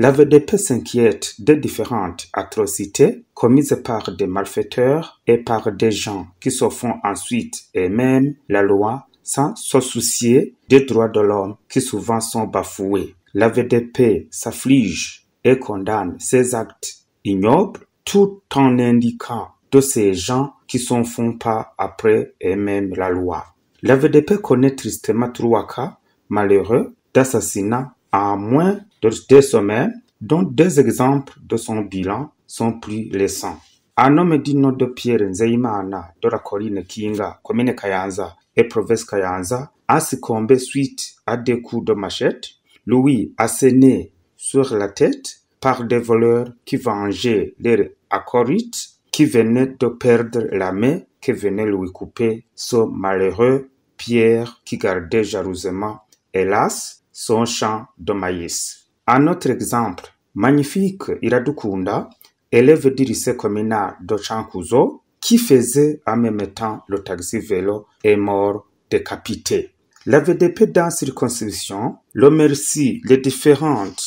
La VDP s'inquiète des différentes atrocités commises par des malfaiteurs et par des gens qui se font ensuite et même la loi sans se soucier des droits de l'homme qui souvent sont bafoués. La VDP s'afflige et condamne ces actes ignobles tout en indiquant de ces gens qui s'en font pas après et même la loi. La VDP connaît tristement trois cas malheureux d'assassinats à moins de deux semaines, dont deux exemples de son bilan sont plus récents. homme nom de Pierre Nzeimana de la colline Kinga, commune Kayanza et province Kayanza, a succombé suite à des coups de machette. Louis a saigné sur la tête par des voleurs qui vengeaient les acolytes qui venaient de perdre la main que venait lui couper ce malheureux Pierre qui gardait jalousement, hélas, son champ de maïs. Un autre exemple magnifique, Iradukunda, élève du lycée communal de Chankuzo, qui faisait en même temps le taxi-vélo, est mort décapité. La VDP dans circonscription remercie les différentes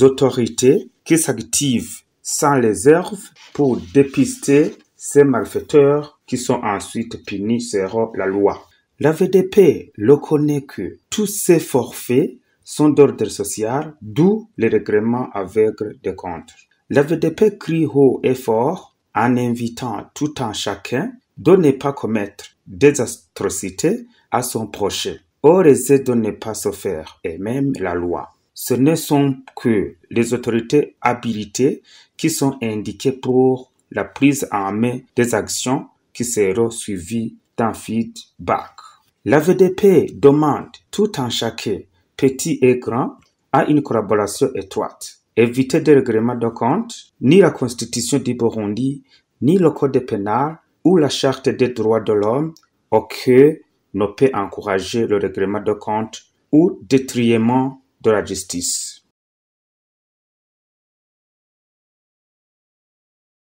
autorités qui s'activent sans réserve pour dépister ces malfaiteurs qui sont ensuite punis selon la loi. La VDP connaît que tous ces forfaits sont d'ordre social, d'où les règlements avec des comptes. La VDP crie haut et fort en invitant tout un chacun de ne pas commettre des atrocités à son prochain, au de ne pas se faire et même la loi. Ce ne sont que les autorités habilitées qui sont indiquées pour la prise en main des actions qui seront suivies d'un feedback. La VDP demande tout en chacun, petit et grand, à une collaboration étroite. Éviter des règlements de compte, ni la constitution du Burundi, ni le code pénal ou la charte des droits de l'homme, aucun ne peut encourager le règlement de compte ou détriment de la justice.